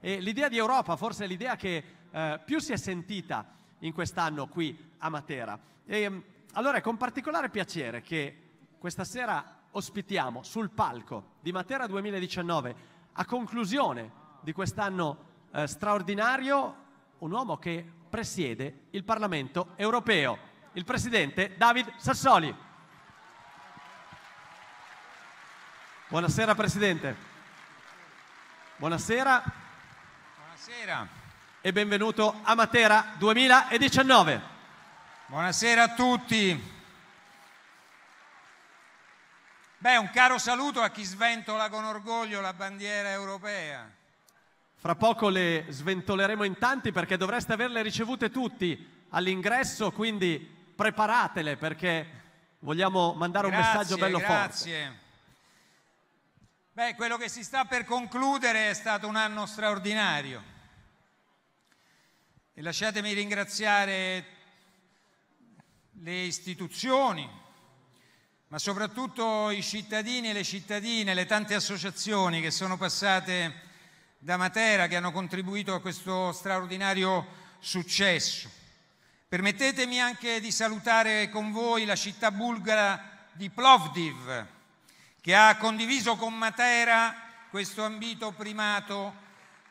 E l'idea di Europa forse è l'idea che eh, più si è sentita in quest'anno qui a Matera. E, mm, allora è con particolare piacere che questa sera ospitiamo sul palco di Matera 2019, a conclusione di quest'anno eh, straordinario, un uomo che presiede il Parlamento europeo, il presidente David Sassoli. Buonasera presidente. Buonasera. Buonasera e benvenuto a Matera 2019. Buonasera a tutti. Beh, un caro saluto a chi sventola con orgoglio la bandiera europea. Fra poco le sventoleremo in tanti perché dovreste averle ricevute tutti all'ingresso, quindi preparatele perché vogliamo mandare grazie, un messaggio bello grazie. forte. Grazie. Beh, quello che si sta per concludere è stato un anno straordinario. E lasciatemi ringraziare le istituzioni, ma soprattutto i cittadini e le cittadine, le tante associazioni che sono passate da Matera, che hanno contribuito a questo straordinario successo. Permettetemi anche di salutare con voi la città bulgara di Plovdiv, che ha condiviso con Matera questo ambito primato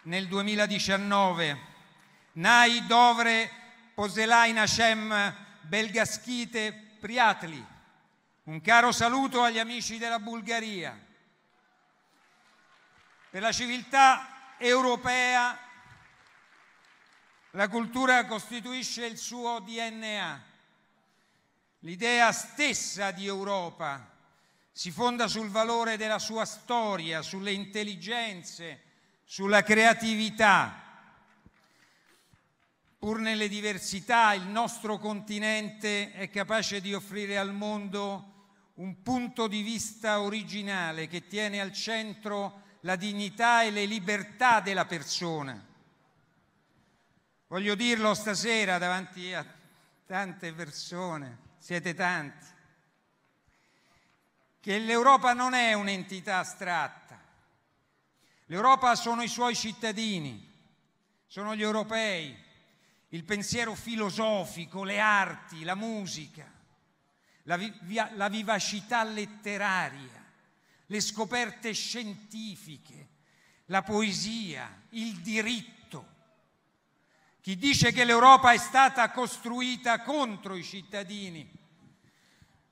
nel 2019 Nai Dovre Poselai Nashem Belgaschite Priatli. Un caro saluto agli amici della Bulgaria. Per la civiltà europea la cultura costituisce il suo DNA. L'idea stessa di Europa si fonda sul valore della sua storia, sulle intelligenze, sulla creatività, Pur nelle diversità, il nostro continente è capace di offrire al mondo un punto di vista originale che tiene al centro la dignità e le libertà della persona. Voglio dirlo stasera davanti a tante persone, siete tanti, che l'Europa non è un'entità astratta. L'Europa sono i suoi cittadini, sono gli europei, il pensiero filosofico, le arti, la musica, la, vi- la vivacità letteraria, le scoperte scientifiche, la poesia, il diritto. Chi dice che l'Europa è stata costruita contro i cittadini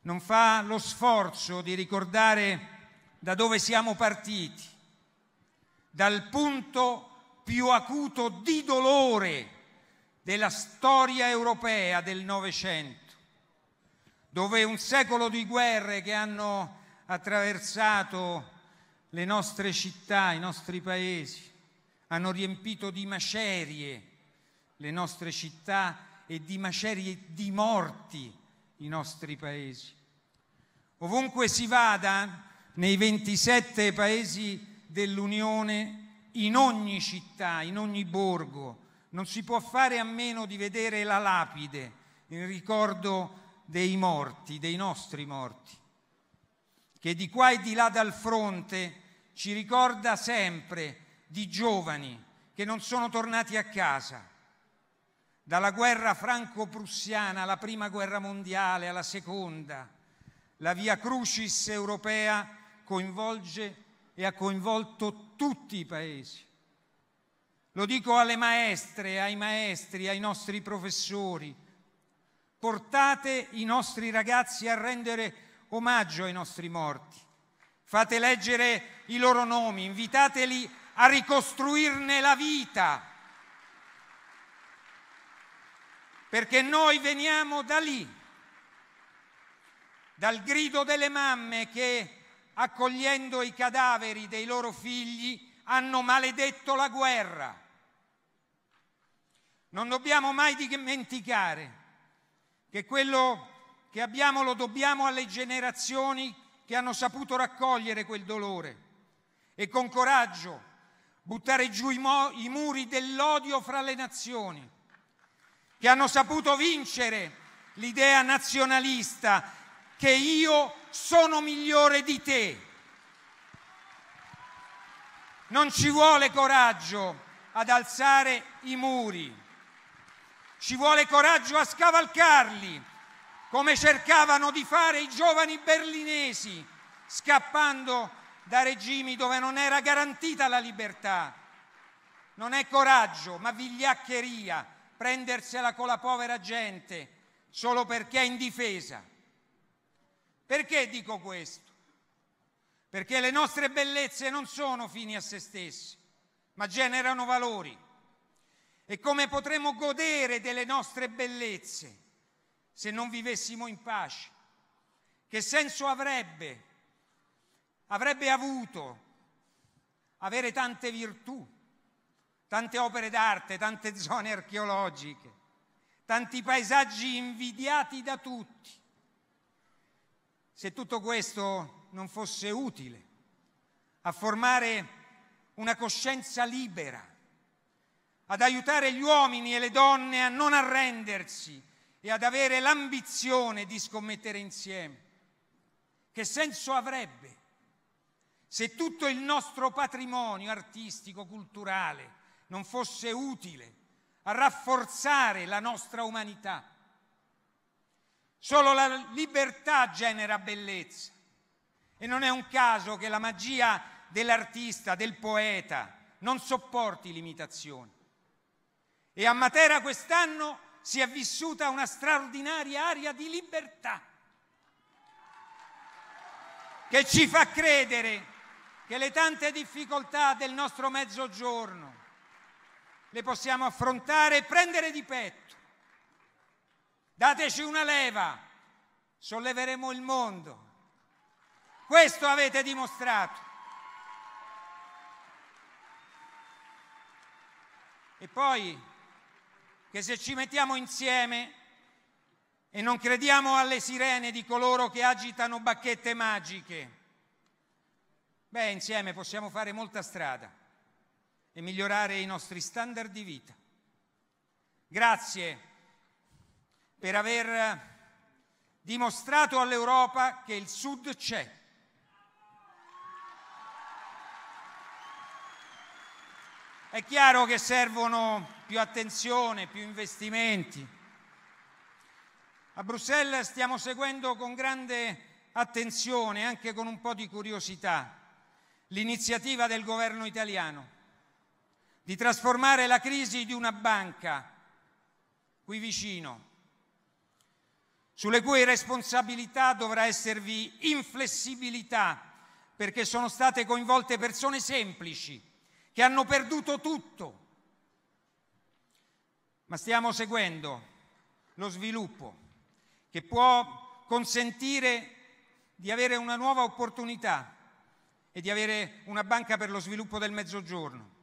non fa lo sforzo di ricordare da dove siamo partiti, dal punto più acuto di dolore della storia europea del Novecento, dove un secolo di guerre che hanno attraversato le nostre città, i nostri paesi, hanno riempito di macerie le nostre città e di macerie di morti i nostri paesi. Ovunque si vada, nei 27 paesi dell'Unione, in ogni città, in ogni borgo, non si può fare a meno di vedere la lapide, in ricordo dei morti, dei nostri morti, che di qua e di là dal fronte ci ricorda sempre di giovani che non sono tornati a casa. Dalla guerra franco-prussiana alla prima guerra mondiale, alla seconda, la via crucis europea coinvolge e ha coinvolto tutti i paesi lo dico alle maestre, ai maestri, ai nostri professori. Portate i nostri ragazzi a rendere omaggio ai nostri morti. Fate leggere i loro nomi, invitateli a ricostruirne la vita. Perché noi veniamo da lì, dal grido delle mamme che, accogliendo i cadaveri dei loro figli, hanno maledetto la guerra non dobbiamo mai dimenticare che quello che abbiamo lo dobbiamo alle generazioni che hanno saputo raccogliere quel dolore e con coraggio buttare giù i, mo- i muri dell'odio fra le nazioni, che hanno saputo vincere l'idea nazionalista che io sono migliore di te. Non ci vuole coraggio ad alzare i muri ci vuole coraggio a scavalcarli, come cercavano di fare i giovani berlinesi, scappando da regimi dove non era garantita la libertà. Non è coraggio, ma vigliaccheria prendersela con la povera gente solo perché è indifesa. Perché dico questo? Perché le nostre bellezze non sono fini a se stessi, ma generano valori e come potremmo godere delle nostre bellezze se non vivessimo in pace? Che senso avrebbe, avrebbe avuto avere tante virtù, tante opere d'arte, tante zone archeologiche, tanti paesaggi invidiati da tutti, se tutto questo non fosse utile a formare una coscienza libera ad aiutare gli uomini e le donne a non arrendersi e ad avere l'ambizione di scommettere insieme. Che senso avrebbe se tutto il nostro patrimonio artistico, culturale non fosse utile a rafforzare la nostra umanità? Solo la libertà genera bellezza e non è un caso che la magia dell'artista, del poeta, non sopporti limitazioni. E a Matera quest'anno si è vissuta una straordinaria aria di libertà che ci fa credere che le tante difficoltà del nostro mezzogiorno le possiamo affrontare e prendere di petto. Dateci una leva, solleveremo il mondo. Questo avete dimostrato. E poi che se ci mettiamo insieme e non crediamo alle sirene di coloro che agitano bacchette magiche, beh, insieme possiamo fare molta strada e migliorare i nostri standard di vita. Grazie per aver dimostrato all'Europa che il Sud c'è. È chiaro che servono più attenzione, più investimenti. A Bruxelles stiamo seguendo con grande attenzione, anche con un po' di curiosità, l'iniziativa del governo italiano di trasformare la crisi di una banca qui vicino, sulle cui responsabilità dovrà esservi inflessibilità, perché sono state coinvolte persone semplici che hanno perduto tutto ma stiamo seguendo lo sviluppo che può consentire di avere una nuova opportunità e di avere una banca per lo sviluppo del mezzogiorno.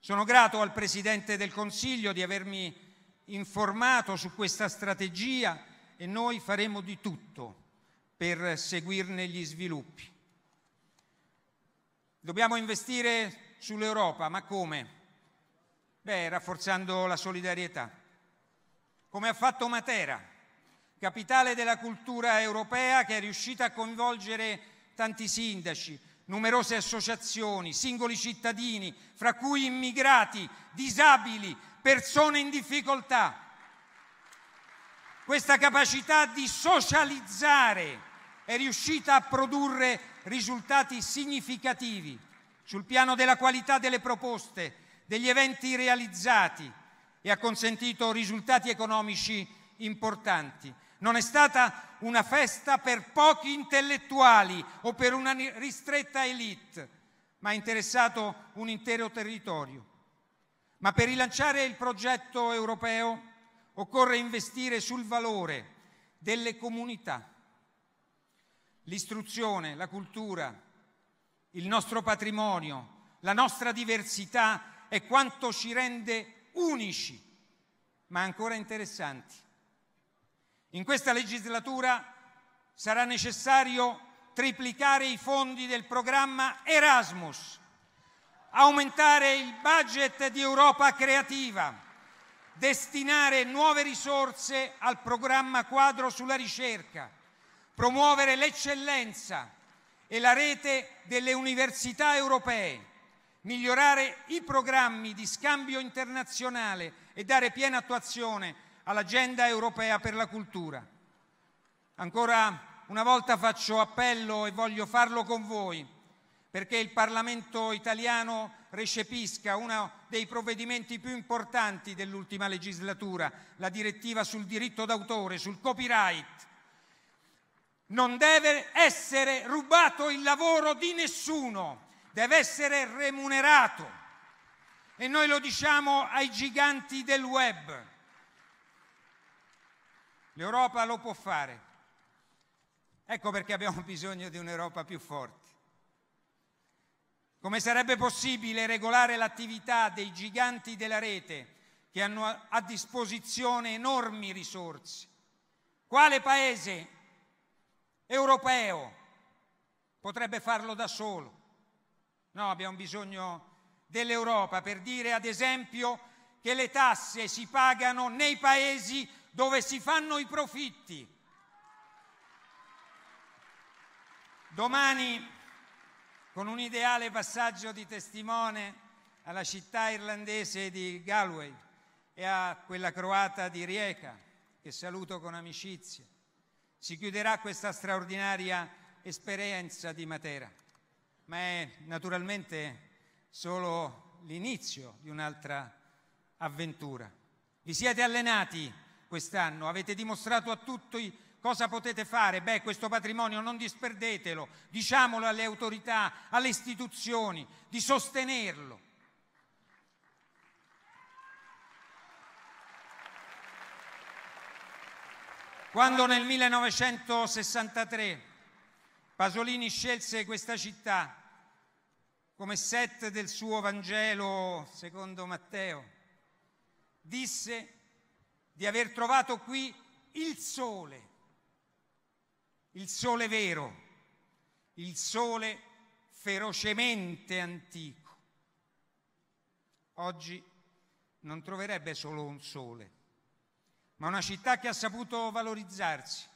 Sono grato al Presidente del Consiglio di avermi informato su questa strategia e noi faremo di tutto per seguirne gli sviluppi. Dobbiamo investire sull'Europa, ma come? Beh, rafforzando la solidarietà, come ha fatto Matera, capitale della cultura europea che è riuscita a coinvolgere tanti sindaci, numerose associazioni, singoli cittadini, fra cui immigrati, disabili, persone in difficoltà. Questa capacità di socializzare è riuscita a produrre risultati significativi sul piano della qualità delle proposte, degli eventi realizzati e ha consentito risultati economici importanti. Non è stata una festa per pochi intellettuali o per una ristretta elite, ma ha interessato un intero territorio. Ma per rilanciare il progetto europeo occorre investire sul valore delle comunità. L'istruzione, la cultura, il nostro patrimonio, la nostra diversità e quanto ci rende unici, ma ancora interessanti. In questa legislatura sarà necessario triplicare i fondi del programma Erasmus, aumentare il budget di Europa creativa, destinare nuove risorse al programma quadro sulla ricerca, promuovere l'eccellenza e la rete delle università europee, migliorare i programmi di scambio internazionale e dare piena attuazione all'agenda europea per la cultura. Ancora una volta faccio appello e voglio farlo con voi perché il Parlamento italiano recepisca uno dei provvedimenti più importanti dell'ultima legislatura, la direttiva sul diritto d'autore, sul copyright. Non deve essere rubato il lavoro di nessuno deve essere remunerato. E noi lo diciamo ai giganti del web. L'Europa lo può fare. Ecco perché abbiamo bisogno di un'Europa più forte. Come sarebbe possibile regolare l'attività dei giganti della rete che hanno a disposizione enormi risorse? Quale paese europeo potrebbe farlo da solo? No, abbiamo bisogno dell'Europa per dire, ad esempio, che le tasse si pagano nei paesi dove si fanno i profitti. Domani, con un ideale passaggio di testimone alla città irlandese di Galway e a quella croata di Rijeka, che saluto con amicizia, si chiuderà questa straordinaria esperienza di Matera ma è naturalmente solo l'inizio di un'altra avventura. Vi siete allenati quest'anno, avete dimostrato a tutti cosa potete fare. Beh, questo patrimonio non disperdetelo, diciamolo alle autorità, alle istituzioni, di sostenerlo. Quando nel 1963 Pasolini scelse questa città, come sette del suo Vangelo secondo Matteo, disse di aver trovato qui il sole, il sole vero, il sole ferocemente antico. Oggi non troverebbe solo un sole, ma una città che ha saputo valorizzarsi,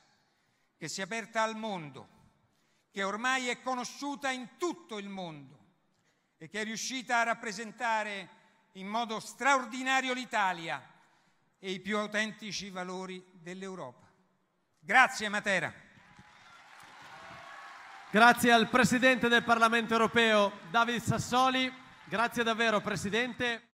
che si è aperta al mondo, che ormai è conosciuta in tutto il mondo e che è riuscita a rappresentare in modo straordinario l'Italia e i più autentici valori dell'Europa. Grazie Matera. Grazie al Presidente del Parlamento europeo David Sassoli, grazie davvero Presidente.